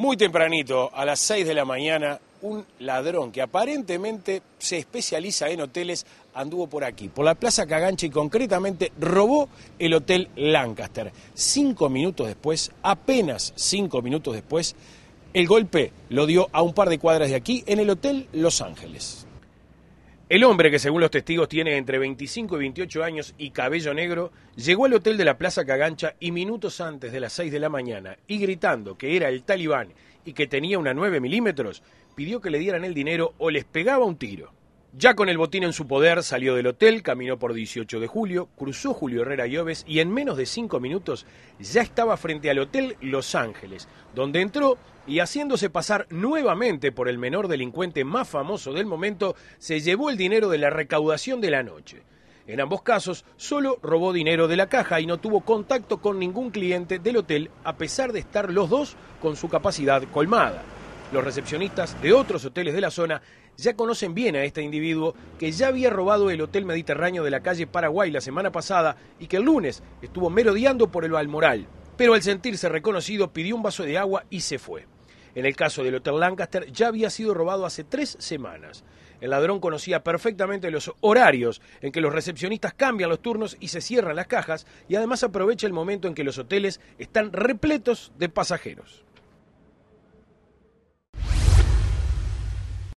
Muy tempranito, a las 6 de la mañana, un ladrón que aparentemente se especializa en hoteles anduvo por aquí, por la Plaza Cagancha y concretamente robó el Hotel Lancaster. Cinco minutos después, apenas cinco minutos después, el golpe lo dio a un par de cuadras de aquí en el Hotel Los Ángeles. El hombre, que según los testigos tiene entre 25 y 28 años y cabello negro, llegó al hotel de la Plaza Cagancha y minutos antes de las 6 de la mañana, y gritando que era el talibán y que tenía una 9 milímetros, pidió que le dieran el dinero o les pegaba un tiro. Ya con el botín en su poder, salió del hotel, caminó por 18 de julio, cruzó Julio Herrera y y en menos de cinco minutos ya estaba frente al Hotel Los Ángeles, donde entró y haciéndose pasar nuevamente por el menor delincuente más famoso del momento, se llevó el dinero de la recaudación de la noche. En ambos casos, solo robó dinero de la caja y no tuvo contacto con ningún cliente del hotel, a pesar de estar los dos con su capacidad colmada. Los recepcionistas de otros hoteles de la zona ya conocen bien a este individuo que ya había robado el Hotel Mediterráneo de la calle Paraguay la semana pasada y que el lunes estuvo merodeando por el Balmoral. Pero al sentirse reconocido pidió un vaso de agua y se fue. En el caso del Hotel Lancaster ya había sido robado hace tres semanas. El ladrón conocía perfectamente los horarios en que los recepcionistas cambian los turnos y se cierran las cajas y además aprovecha el momento en que los hoteles están repletos de pasajeros.